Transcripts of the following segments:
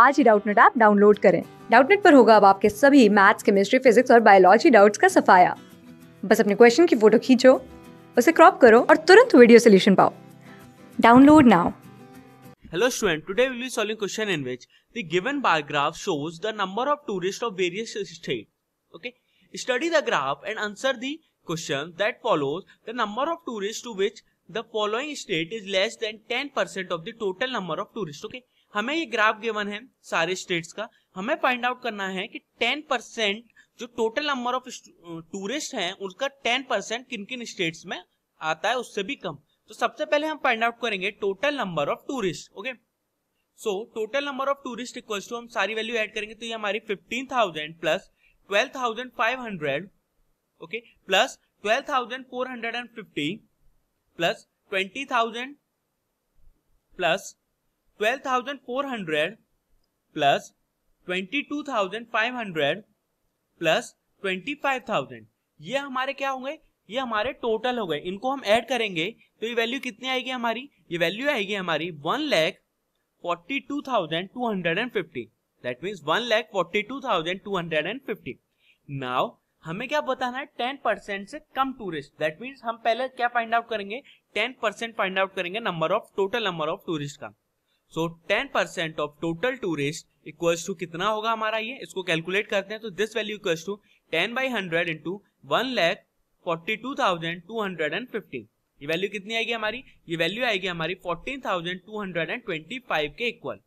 आज ही Doubtnut app download करें डाउटनेट पर होगा अब आपके सभी मैथ्स केमिस्ट्री फिजिक्स और बायोलॉजी डाउट्स का सफाया बस अपने क्वेश्चन की फोटो खींचो उसे क्रॉप करो और तुरंत वीडियो सोल्यूशन पाओ download now hello student today will be solving question in which the given bar graph shows the number of tourist of various state okay study the graph and answer the question that follows the number of tourist to which the following state is less than ten percent of the total number of tourist okay हमें ये graph given है सारे states का हमें find out करना है कि 10 percent जो टोटल नंबर ऑफ टूरिस्ट हैं उसका 10 परसेंट किन किन स्टेट्स में आता है उससे भी कम तो सबसे पहले हम फाइंड आउट करेंगे total number of tourist okay so total number of tourist equals to हम सारी वैल्यू एड करेंगे तो ये हमारी thousand plus hundred okay plus fifty plus thousand plus 12,400 plus 22,500 plus 25,000 ये हमारे क्या होंगे ये हमारे टोटल हो गए इनको हम ऐड करेंगे तो ये वैल्यू कितनी आएगी हमारी ये वैल्यू आएगी हमारी one lakh forty two thousand two hundred and fifty that mean one lakh forty two thousand two hundred and fifty now हमें क्या बताना है टेन परसेंट से कम टूरिस्ट दैट मीन्स हम पहले क्या फाइंड आउट करेंगे टेन परसेंट फाइंड आउट करेंगे number of total number of tourist का so ten percent of total tourist equals to कितना होगा हमारा ये इसको कैलकुलेट करते हैं तो this value equals to ten by hundred into one lakh forty two thousand two hundred and fifteen ये वैल्यू कितनी आएगी हमारी ये वैल्यू आएगी हमारी fourteen thousand two hundred and twenty five के इक्वल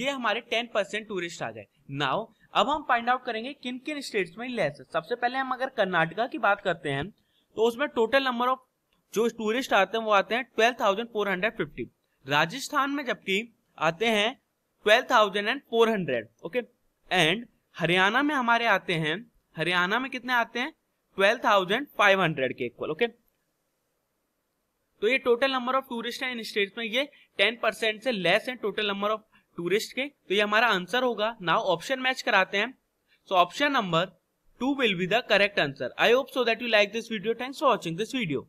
ये हमारे टेन परसेंट टूरिस्ट आ गए नाउ अब हम फाइंड आउट करेंगे किन किन स्टेट्स में लेस है सबसे पहले हम अगर कर्नाटका की बात करते हैं तो उसमें टोटल नंबर ऑफ जो टूरिस्ट आते हैं वो आते हैं twelve thousand four hundred fifty Rajasthan में जबकि आते हैं twelve thousand and four hundred okay and Haryana में हमारे आते हैं हरियाणा में कितने आते हैं ट्वेल्व थाउजेंड फाइव हंड्रेड के इक्वल ओके तो ये टोटल नंबर ऑफ टूरिस्ट है इन स्टेट में ये टेन परसेंट से लेस है टोटल नंबर ऑफ टूरिस्ट के तो ये हमारा आंसर होगा नाउ ऑप्शन मैच कराते हैं so option number two will be the correct answer I hope so that you like this video thanks for watching this video